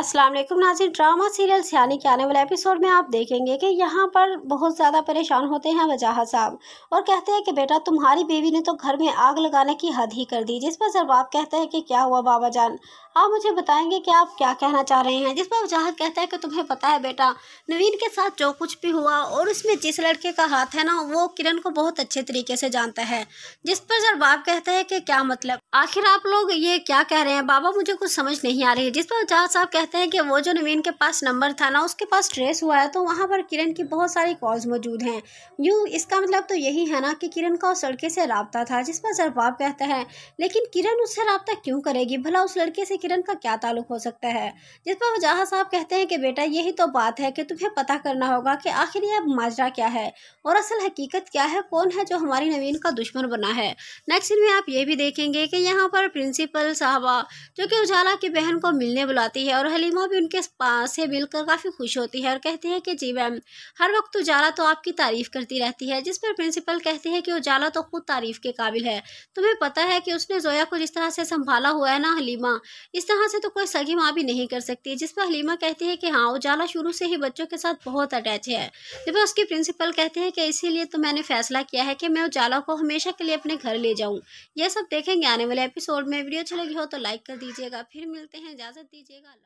अस्सलाम वालेकुम नाजिन drama serial सियानी के आने वाले एपिसोड में आप देखेंगे कि यहाँ पर बहुत ज़्यादा परेशान होते हैं वजाहत साहब और कहते हैं कि बेटा तुम्हारी बीवी ने तो घर में आग लगाने की हद ही कर दी जिस पर जरबाब कहते हैं कि क्या हुआ बाबा जान आप मुझे बताएंगे कि आप क्या कहना चाह रहे हैं जिस पर वजाहत कहते हैं कि तुम्हें पता है बेटा नवीन के साथ जो कुछ भी हुआ और उसमें जिस लड़के का हाथ है ना वो किरण को बहुत अच्छे तरीके से जानता है जिस पर जरबाब कहते है कि क्या मतलब आखिर आप लोग ये क्या कह रहे हैं बाबा मुझे कुछ समझ नहीं आ रही है जिस पर वजाहत साहब कहते हैं कि वो जो नवीन के पास नंबर था ना उसके पास ट्रेस हुआ है तो वहाँ पर किरण की बहुत सारी कॉल्स मौजूद हैं यूँ इसका मतलब तो यही है ना कि किरण का उस लड़के से रबता था जिस पर जरबाब कहता है लेकिन किरण उससे रबता क्यों करेगी भला उस लड़के से किरण का क्या ताल्लुक हो सकता है जिस पर वजह साहब कहते हैं कि बेटा यही तो बात है कि तुम्हें पता करना होगा कि आखिर यह माजरा क्या है और असल हकीकत क्या है कौन है जो हमारी नवीन का दुश्मन बना है नेक्स्ट में आप ये भी देखेंगे कि यहाँ पर प्रिंसिपल साहबा जो कि उजाला की बहन को मिलने बुलाती है और हलीमा भी उनके से मिलकर काफ़ी खुश होती है और कहती है कि जी मैम हर वक्त उजाला तो आपकी तारीफ़ करती रहती है जिस पर प्रिंसिपल कहते हैं कि उजाला तो खुद तारीफ़ के काबिल है तुम्हें पता है कि उसने जोया को जिस तरह से संभाला हुआ है ना हलीमा इस तरह से तो कोई सगी माँ भी नहीं कर सकती जिस पर हलीमा कहती है कि हाँ उजाला शुरू से ही बच्चों के साथ बहुत अटैच है जब उसकी प्रिंसिपल कहते हैं कि इसीलिए तो मैंने फैसला किया है कि मैं उजाला को हमेशा के लिए अपने घर ले जाऊँ यह सब देखेंगे आने वाले एपिसोड में वीडियो अच्छी लगी हो तो लाइक कर दीजिएगा फिर मिलते हैं इजाज़त दीजिएगा